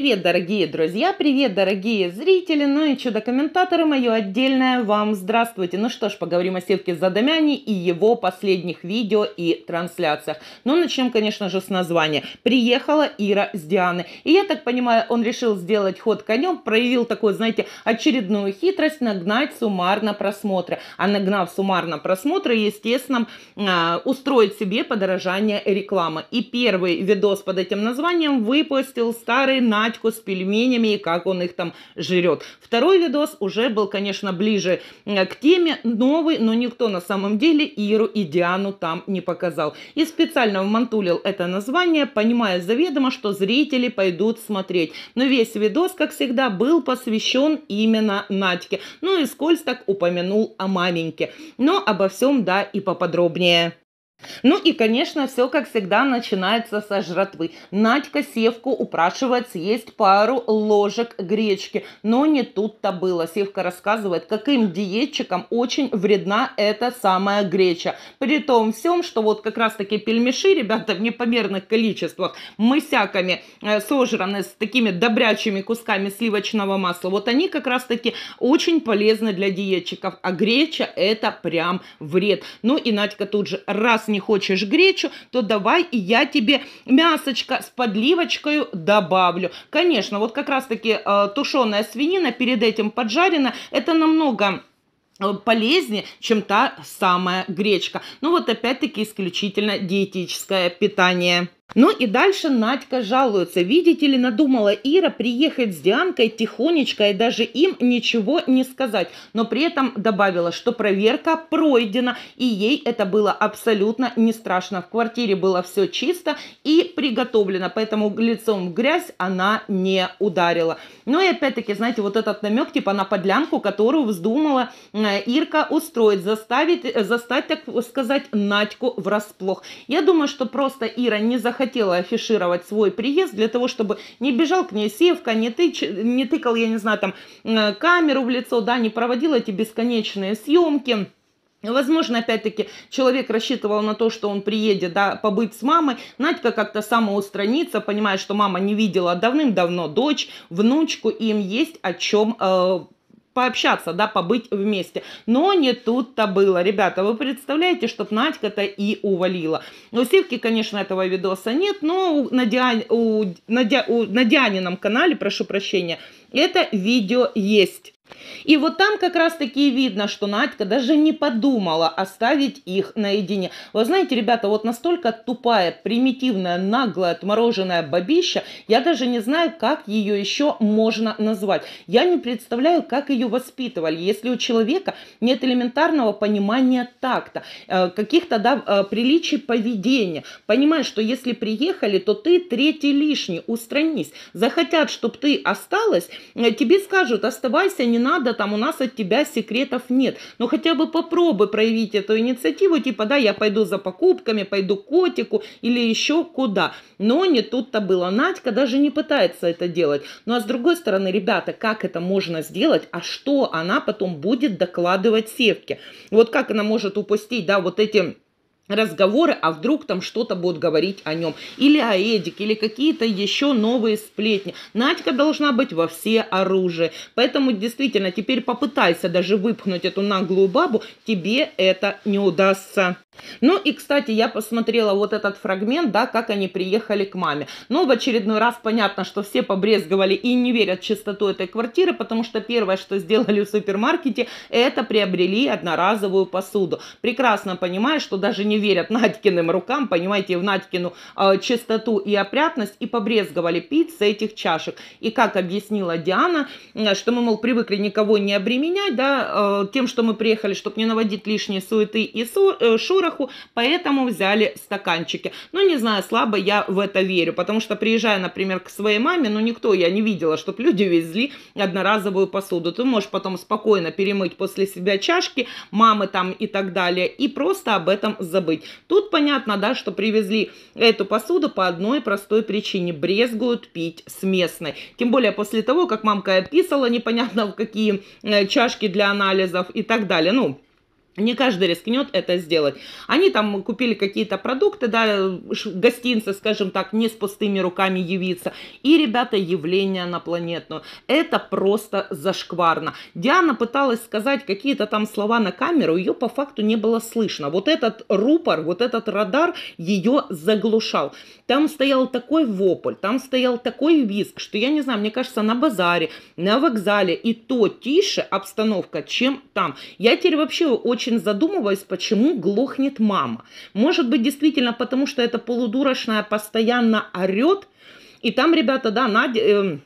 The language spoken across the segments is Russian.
Привет, дорогие друзья, привет, дорогие зрители, ну и чудо-комментаторы, мое отдельное вам здравствуйте. Ну что ж, поговорим о Севке Задомяне и его последних видео и трансляциях. Ну начнем, конечно же, с названия. Приехала Ира с Дианы. И я так понимаю, он решил сделать ход конем, проявил такую, знаете, очередную хитрость, нагнать суммарно просмотры. А нагнав суммарно просмотры, естественно, а, устроить себе подорожание рекламы. И первый видос под этим названием выпустил старый на пачку с пельменями и как он их там жрет. Второй видос уже был, конечно, ближе э, к теме, новый, но никто на самом деле Иру и Диану там не показал. И специально вмонтулил это название, понимая заведомо, что зрители пойдут смотреть. Но весь видос, как всегда, был посвящен именно Надьке. Ну и скользь так упомянул о маменьке. Но обо всем, да, и поподробнее. Ну и, конечно, все, как всегда, начинается со жратвы. Надька Севку упрашивает съесть пару ложек гречки, но не тут-то было. Севка рассказывает, каким диетчикам очень вредна эта самая греча. При том всем, что вот как раз-таки пельмеши, ребята, в непомерных количествах, мысяками э, сожраны с такими добрячими кусками сливочного масла, вот они как раз-таки очень полезны для диетчиков, а греча это прям вред. Ну и Надька тут же раз не хочешь гречу, то давай и я тебе мясочка с подливочкой добавлю. Конечно, вот как раз-таки э, тушеная свинина перед этим поджарена, это намного э, полезнее, чем та самая гречка. Ну вот опять-таки исключительно диетическое питание. Ну и дальше Надька жалуется. Видите ли, надумала Ира приехать с Дианкой тихонечко и даже им ничего не сказать. Но при этом добавила, что проверка пройдена. И ей это было абсолютно не страшно. В квартире было все чисто и приготовлено. Поэтому лицом в грязь она не ударила. Ну и опять-таки, знаете, вот этот намек типа на подлянку, которую вздумала э, Ирка устроить. Заставить, э, заставить, так сказать, Надьку врасплох. Я думаю, что просто Ира не захотела хотела афишировать свой приезд для того, чтобы не бежал к ней Севка, не, тыч, не тыкал, я не знаю, там э, камеру в лицо, да, не проводил эти бесконечные съемки. Возможно, опять-таки, человек рассчитывал на то, что он приедет, да, побыть с мамой. Надька как-то самоустранится, понимает, что мама не видела давным-давно дочь, внучку, им есть о чем э, пообщаться, да, побыть вместе. Но не тут-то было. Ребята, вы представляете, что Надька-то и увалила. У Сивки, конечно, этого видоса нет, но на, Диане, у, на, Ди, у, на Дианином канале, прошу прощения, это видео есть. И вот там как раз-таки видно, что Надька даже не подумала оставить их наедине. Вы знаете, ребята, вот настолько тупая, примитивная, наглая, отмороженная бабища, я даже не знаю, как ее еще можно назвать. Я не представляю, как ее воспитывали, если у человека нет элементарного понимания такта, э, каких-то да, э, приличий поведения. Понимаешь, что если приехали, то ты третий лишний, устранись. Захотят, чтобы ты осталась, э, тебе скажут, оставайся, не надо, там у нас от тебя секретов нет. Но хотя бы попробуй проявить эту инициативу, типа, да, я пойду за покупками, пойду к котику или еще куда. Но не тут-то было. Надька даже не пытается это делать. Ну а с другой стороны, ребята, как это можно сделать, а что она потом будет докладывать Севке? Вот как она может упустить, да, вот эти разговоры, а вдруг там что-то будут говорить о нем, или о Эдике, или какие-то еще новые сплетни. Надька должна быть во все оружие. Поэтому действительно, теперь попытайся даже выпхнуть эту наглую бабу, тебе это не удастся. Ну и, кстати, я посмотрела вот этот фрагмент, да, как они приехали к маме. Ну, в очередной раз понятно, что все побрезговали и не верят в чистоту этой квартиры, потому что первое, что сделали в супермаркете, это приобрели одноразовую посуду. Прекрасно понимаю, что даже не верят Надькиным рукам, понимаете, в Надькину э, чистоту и опрятность, и побрезговали пить с этих чашек. И как объяснила Диана, э, что мы, мол, привыкли никого не обременять, да, э, тем, что мы приехали, чтобы не наводить лишние суеты и су э, шороху, поэтому взяли стаканчики. Но ну, не знаю, слабо я в это верю, потому что приезжая, например, к своей маме, ну, никто, я не видела, чтобы люди везли одноразовую посуду. Ты можешь потом спокойно перемыть после себя чашки, мамы там и так далее, и просто об этом забыть. Тут понятно, да, что привезли эту посуду по одной простой причине. Брезгуют пить с местной. Тем более после того, как мамка писала непонятно в какие э, чашки для анализов и так далее. Ну, не каждый рискнет это сделать. Они там купили какие-то продукты, да, гостинцы, скажем так, не с пустыми руками явиться. И, ребята, явление на планетную. Это просто зашкварно. Диана пыталась сказать какие-то там слова на камеру, ее по факту не было слышно. Вот этот рупор, вот этот радар ее заглушал. Там стоял такой вопль, там стоял такой визг, что, я не знаю, мне кажется, на базаре, на вокзале и то тише обстановка, чем там. Я теперь вообще очень очень задумываюсь, почему глохнет мама. Может быть, действительно, потому что эта полудурочная постоянно орет, и там, ребята, да, Надя... Э,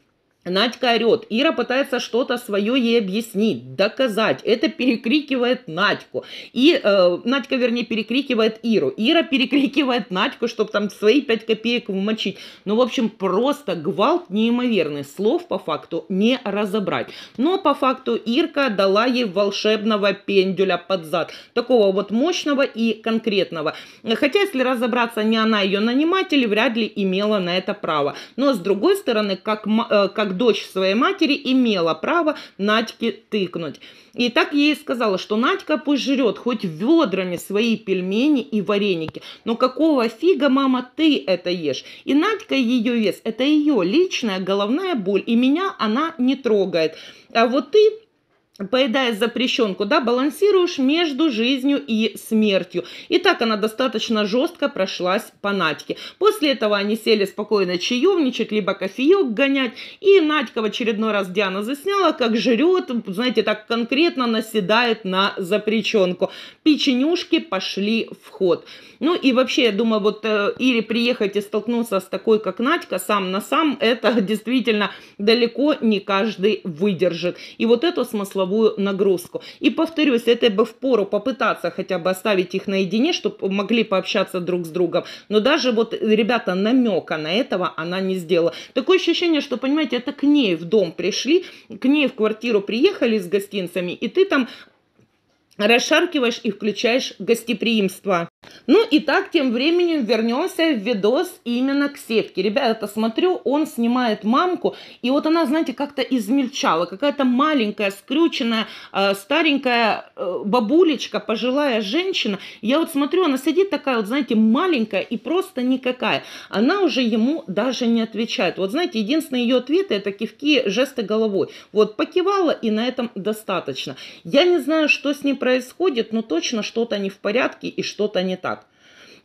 Надька орет, Ира пытается что-то свое ей объяснить, доказать. Это перекрикивает Надьку. И э, Надька, вернее, перекрикивает Иру. Ира перекрикивает Надьку, чтобы там свои пять копеек вмочить. Ну, в общем, просто гвалт неимоверный. Слов по факту не разобрать. Но по факту Ирка дала ей волшебного пендюля под зад. Такого вот мощного и конкретного. Хотя, если разобраться, не она ее наниматель, вряд ли имела на это право. Но, с другой стороны, как, э, как дочь своей матери, имела право Надьке тыкнуть. И так ей сказала, что Надька пусть жрет хоть ведрами свои пельмени и вареники. Но какого фига, мама, ты это ешь? И Надька ее вес, это ее личная головная боль. И меня она не трогает. А вот ты поедая запрещенку, да, балансируешь между жизнью и смертью. И так она достаточно жестко прошлась по Надьке. После этого они сели спокойно чаевничать, либо кофеек гонять. И Надька в очередной раз Диана засняла, как жрет, знаете, так конкретно наседает на запрещенку. Печенюшки пошли в ход. Ну и вообще, я думаю, вот э, или приехать и столкнуться с такой, как Надька, сам на сам, это действительно далеко не каждый выдержит. И вот это смысл смысловую нагрузку. И повторюсь, это бы впору попытаться хотя бы оставить их наедине, чтобы могли пообщаться друг с другом. Но даже вот, э, ребята, намека на этого она не сделала. Такое ощущение, что, понимаете, это к ней в дом пришли, к ней в квартиру приехали с гостинцами, и ты там расшаркиваешь и включаешь гостеприимство. Ну и так тем временем вернемся в видос именно к севке. Ребята, смотрю, он снимает мамку, и вот она, знаете, как-то измельчала. Какая-то маленькая, скрюченная, э, старенькая э, бабулечка, пожилая женщина. Я вот смотрю, она сидит такая вот, знаете, маленькая и просто никакая. Она уже ему даже не отвечает. Вот знаете, единственные ее ответы это кивки, жесты головой. Вот покивала и на этом достаточно. Я не знаю, что с ней происходит, но точно что-то не в порядке и что-то не не так.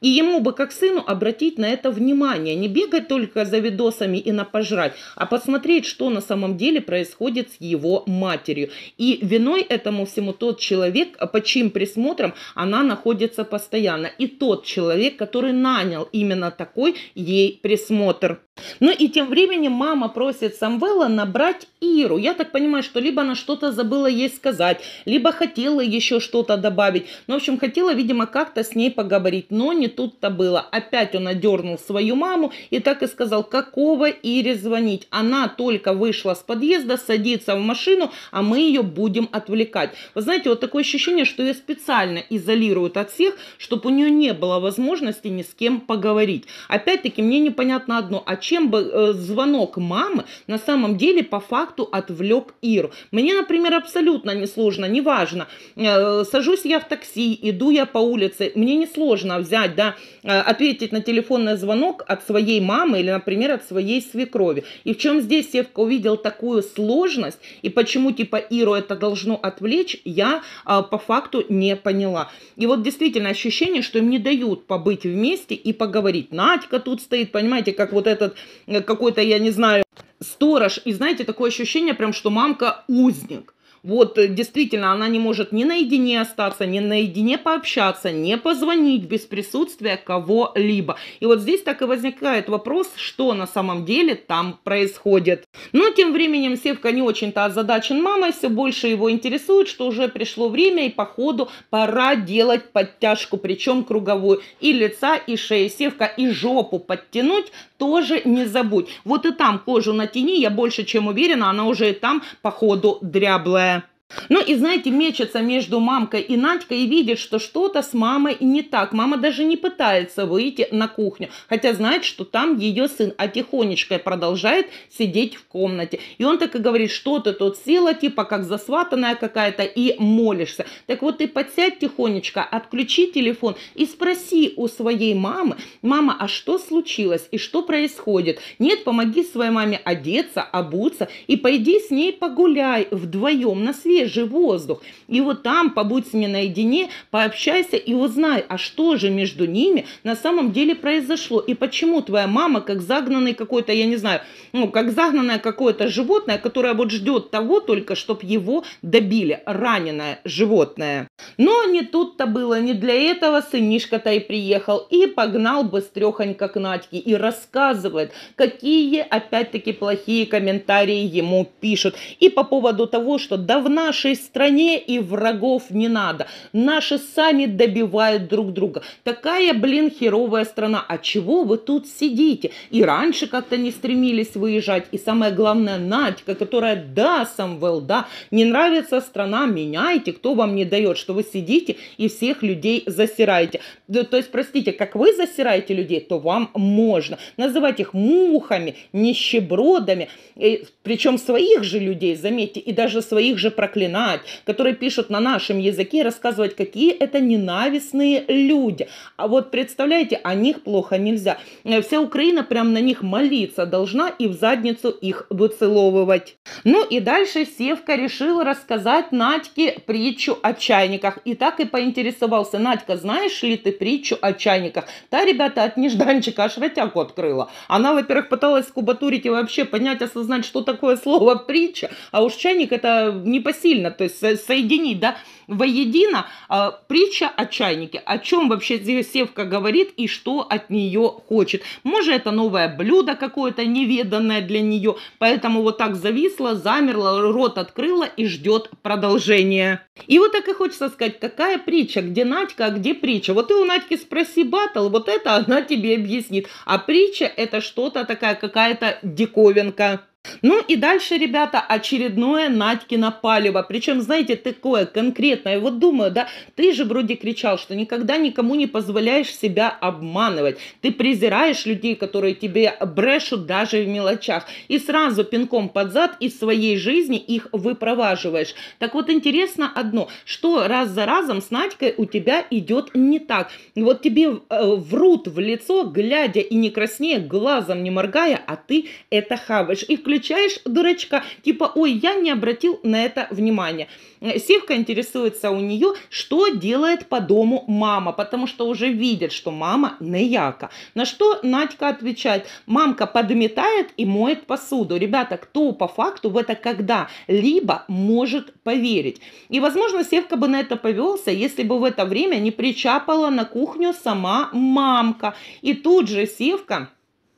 И ему бы как сыну обратить на это внимание, не бегать только за видосами и на пожрать, а посмотреть, что на самом деле происходит с его матерью. И виной этому всему тот человек, под чьим присмотром она находится постоянно. И тот человек, который нанял именно такой ей присмотр. Ну и тем временем мама просит Самвела набрать Иру. Я так понимаю, что либо она что-то забыла ей сказать, либо хотела еще что-то добавить. Ну, в общем, хотела, видимо, как-то с ней поговорить, но не тут-то было. Опять он одернул свою маму и так и сказал, какого Ире звонить. Она только вышла с подъезда, садится в машину, а мы ее будем отвлекать. Вы знаете, вот такое ощущение, что ее специально изолируют от всех, чтобы у нее не было возможности ни с кем поговорить. Опять-таки, мне непонятно одно, а чем бы э, звонок мамы на самом деле по факту отвлек Иру? Мне, например, абсолютно несложно, неважно, э, сажусь я в такси, иду я по улице, мне несложно взять да, а, ответить на телефонный звонок от своей мамы или, например, от своей свекрови. И в чем здесь Севка увидел такую сложность, и почему, типа, Иру это должно отвлечь, я а, по факту не поняла. И вот действительно ощущение, что им не дают побыть вместе и поговорить. Надька тут стоит, понимаете, как вот этот э, какой-то, я не знаю, сторож. И знаете, такое ощущение прям, что мамка узник. Вот э, действительно, она не может ни наедине остаться, ни наедине пообщаться, не позвонить без присутствия кого-либо. И вот здесь так и возникает вопрос, что на самом деле там происходит. Но тем временем Севка не очень-то озадачен мамой, все больше его интересует, что уже пришло время и походу пора делать подтяжку, причем круговую, и лица, и шеи Севка, и жопу подтянуть, тоже не забудь. Вот и там кожу натяни, я больше чем уверена, она уже и там походу дряблая. Ну и знаете, мечется между мамкой и Надькой и видит, что что-то с мамой не так. Мама даже не пытается выйти на кухню, хотя знает, что там ее сын, а тихонечко продолжает сидеть в комнате. И он так и говорит, что ты тут села, типа как засватанная какая-то, и молишься. Так вот ты подсядь тихонечко, отключи телефон и спроси у своей мамы, мама, а что случилось и что происходит? Нет, помоги своей маме одеться, обуться и пойди с ней погуляй вдвоем на свет свежий воздух. И вот там побудь с ними наедине, пообщайся и узнай, а что же между ними на самом деле произошло. И почему твоя мама, как загнанный какой-то, я не знаю, ну, как загнанное какое-то животное, которое вот ждет того только, чтобы его добили, раненое животное. Но не тут-то было, не для этого сынишка-то и приехал, и погнал быстрехонько к Надьке, и рассказывает, какие опять-таки плохие комментарии ему пишут. И по поводу того, что давно нашей стране и врагов не надо. Наши сами добивают друг друга. Такая, блин, херовая страна. А чего вы тут сидите? И раньше как-то не стремились выезжать. И самое главное, Надька, которая, да, Самвел, да, не нравится страна, меняйте, кто вам не дает, что вы сидите и всех людей засираете. То есть, простите, как вы засираете людей, то вам можно. Называть их мухами, нищебродами, э, причем своих же людей, заметьте, и даже своих же проклятых проклинать, которые пишут на нашем языке, рассказывать, какие это ненавистные люди. А вот представляете, о них плохо нельзя. Э, вся Украина прям на них молиться должна и в задницу их выцеловывать. Ну и дальше Севка решила рассказать Надьке притчу о чайниках. И так и поинтересовался, Надька, знаешь ли ты притчу о чайниках? Та, ребята, от нежданчика аж ротяку открыла. Она, во-первых, пыталась скубатурить и вообще понять, осознать, что такое слово притча. А уж чайник это не по сильно, то есть соединить, да, воедино э, притча о чайнике. О чем вообще здесь Севка говорит и что от нее хочет. Может, это новое блюдо какое-то неведанное для нее, поэтому вот так зависла, замерла, рот открыла и ждет продолжения. И вот так и хочется сказать, какая притча, где Надька, а где притча. Вот ты у Надьки спроси батл, вот это она тебе объяснит. А притча это что-то такая, какая-то диковинка. Ну и дальше, ребята, очередное Надькино палево. Причем, знаете, такое конкретное. Вот думаю, да, ты же вроде кричал, что никогда никому не позволяешь себя обманывать. Ты презираешь людей, которые тебе брешут даже в мелочах. И сразу пинком под зад из своей жизни их выпроваживаешь. Так вот, интересно одно, что раз за разом с Надькой у тебя идет не так. Вот тебе э, врут в лицо, глядя и не краснея, глазом не моргая, а ты это хаваешь. И включаешь включаешь дурачка, типа, ой, я не обратил на это внимания. Э, Севка интересуется у нее, что делает по дому мама, потому что уже видит, что мама неяка. На что Надька отвечает, мамка подметает и моет посуду. Ребята, кто по факту в это когда-либо может поверить? И, возможно, Севка бы на это повелся, если бы в это время не причапала на кухню сама мамка. И тут же Севка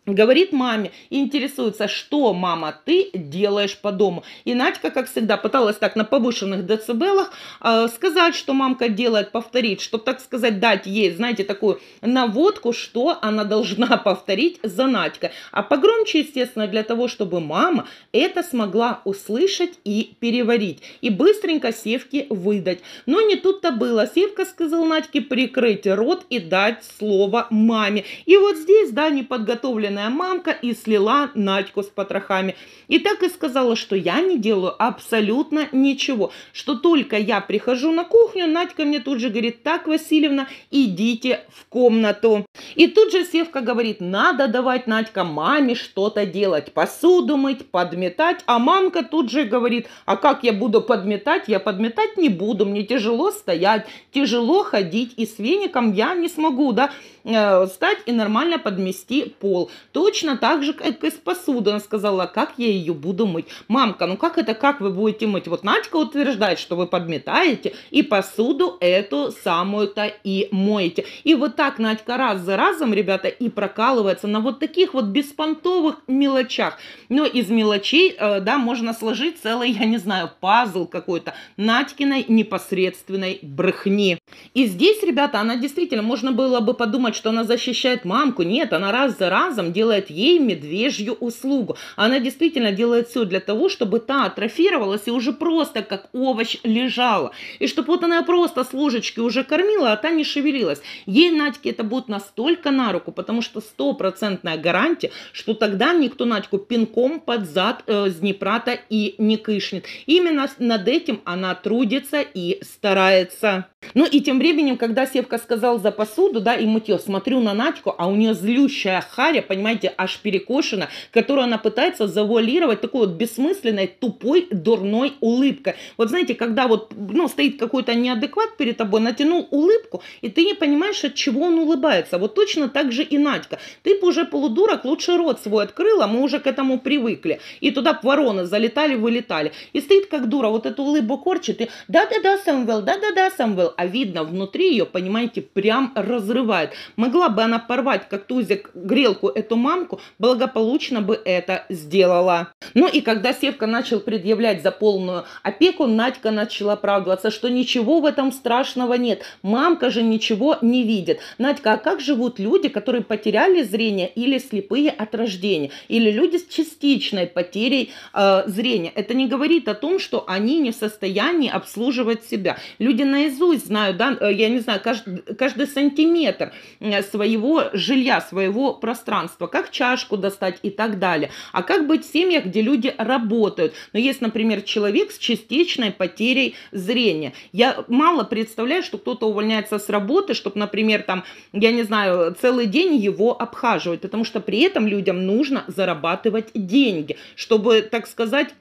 Говорит маме интересуется, что, мама, ты делаешь по дому. И Надька, как всегда, пыталась так на повышенных децибелах э, сказать, что мамка делает, повторить, чтобы, так сказать, дать ей, знаете, такую наводку, что она должна повторить за Надькой. А погромче, естественно, для того, чтобы мама это смогла услышать и переварить. И быстренько Севке выдать. Но не тут-то было. Севка сказал Надьке прикрыть рот и дать слово маме. И вот здесь, да, не неподготовленный расстроенная мамка и слила Надьку с потрохами. И так и сказала, что я не делаю абсолютно ничего, что только я прихожу на кухню, Надька мне тут же говорит, так, Васильевна, идите в комнату. И тут же Севка говорит, надо давать, Надька, маме что-то делать, посуду мыть, подметать, а мамка тут же говорит, а как я буду подметать, я подметать не буду, мне тяжело стоять, тяжело ходить, и с веником я не смогу, да, э, встать и нормально подмести пол. Точно так же, как и с посудой. Она сказала, как я ее буду мыть. Мамка, ну как это, как вы будете мыть? Вот Надька утверждает, что вы подметаете и посуду эту самую-то и моете. И вот так Надька раз за разом, ребята, и прокалывается на вот таких вот беспонтовых мелочах. Но из мелочей, э, да, можно сложить целый, я не знаю, пазл какой-то Надькиной непосредственной брехни. И здесь, ребята, она действительно, можно было бы подумать, что она защищает мамку. Нет, она раз за разом делает ей медвежью услугу. Она действительно делает все для того, чтобы та атрофировалась и уже просто как овощ лежала. И чтобы вот она просто с ложечки уже кормила, а та не шевелилась. Ей, Надьке, это будет настолько на руку, потому что стопроцентная гарантия, что тогда никто Надьку пинком под зад э, с Днепрата и не кышнет. Именно над этим она трудится и старается. Ну и тем временем, когда Севка сказал за посуду, да, и мытье, смотрю на Надьку, а у нее злющая харя, понимаете, понимаете, аж перекошена, которую она пытается завуалировать такой вот бессмысленной, тупой, дурной улыбкой. Вот знаете, когда вот, ну, стоит какой-то неадекват перед тобой, натянул улыбку, и ты не понимаешь, от чего он улыбается. Вот точно так же и Надька. Ты бы уже полудурок, лучше рот свой открыла, мы уже к этому привыкли. И туда вороны залетали, вылетали. И стоит как дура, вот эту улыбку корчит, и да-да-да, Самвел, да-да-да, Самвел. А видно, внутри ее, понимаете, прям разрывает. Могла бы она порвать, как тузик, грелку эту эту мамку, благополучно бы это сделала. Ну и когда Севка начал предъявлять за полную опеку, Надька начала оправдываться, что ничего в этом страшного нет. Мамка же ничего не видит. Надька, а как живут люди, которые потеряли зрение или слепые от рождения? Или люди с частичной потерей э, зрения? Это не говорит о том, что они не в состоянии обслуживать себя. Люди наизусть знают, да, э, я не знаю, каждый, каждый сантиметр э, своего жилья, своего пространства государства, как чашку достать и так далее. А как быть в семьях, где люди работают? Но ну, есть, например, человек с частичной потерей зрения. Я мало представляю, что кто-то увольняется с работы, чтобы, например, там, я не знаю, целый день его обхаживать, потому что при этом людям нужно зарабатывать деньги, чтобы, так сказать,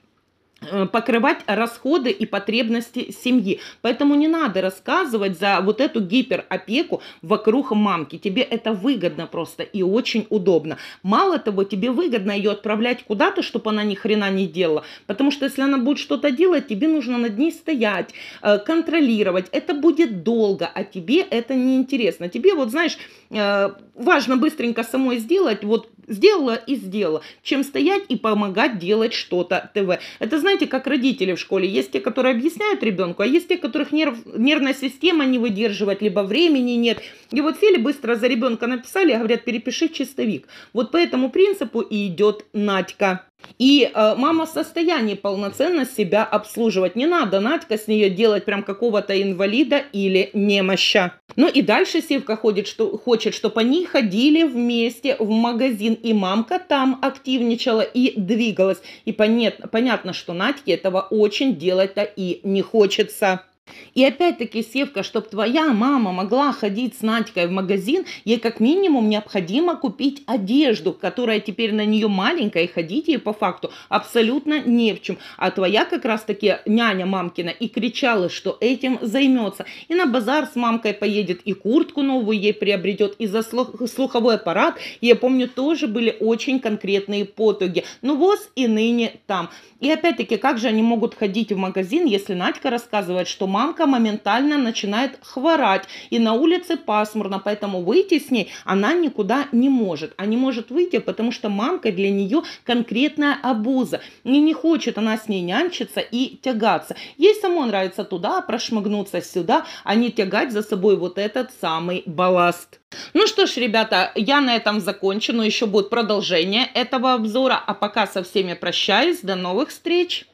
Э, покрывать расходы и потребности семьи. Поэтому не надо рассказывать за вот эту гиперопеку вокруг мамки. Тебе это выгодно просто и очень удобно. Мало того, тебе выгодно ее отправлять куда-то, чтобы она ни хрена не делала. Потому что если она будет что-то делать, тебе нужно над ней стоять, э, контролировать. Это будет долго, а тебе это неинтересно. Тебе вот, знаешь, э, важно быстренько самой сделать, вот Сделала и сделала, чем стоять и помогать делать что-то ТВ. Это знаете, как родители в школе. Есть те, которые объясняют ребенку, а есть те, которых нерв, нервная система не выдерживает, либо времени нет. И вот сели, быстро за ребенка написали, а говорят, перепиши чистовик. Вот по этому принципу и идет Надька. И э, мама в состоянии полноценно себя обслуживать. Не надо, Надька, с нее делать прям какого-то инвалида или немоща. Ну и дальше Севка ходит, что, хочет, чтобы они ходили вместе в магазин. И мамка там активничала и двигалась. И понят, понятно, что Надьке этого очень делать-то и не хочется. И опять-таки, Севка, чтобы твоя мама могла ходить с Надькой в магазин, ей как минимум необходимо купить одежду, которая теперь на нее маленькая, и ходить ей по факту абсолютно не в чем. А твоя как раз-таки няня мамкина и кричала, что этим займется. И на базар с мамкой поедет, и куртку новую ей приобретет, и за слуховой аппарат. я помню, тоже были очень конкретные потуги. Ну, воз и ныне там. И опять-таки, как же они могут ходить в магазин, если Надька рассказывает, что мамка моментально начинает хворать, и на улице пасмурно, поэтому выйти с ней она никуда не может. А не может выйти, потому что мамка для нее конкретная обуза. И не хочет она с ней нянчиться и тягаться. Ей само нравится туда, прошмыгнуться сюда, а не тягать за собой вот этот самый балласт. Ну что ж, ребята, я на этом закончу, но еще будет продолжение этого обзора. А пока со всеми прощаюсь, до новых встреч!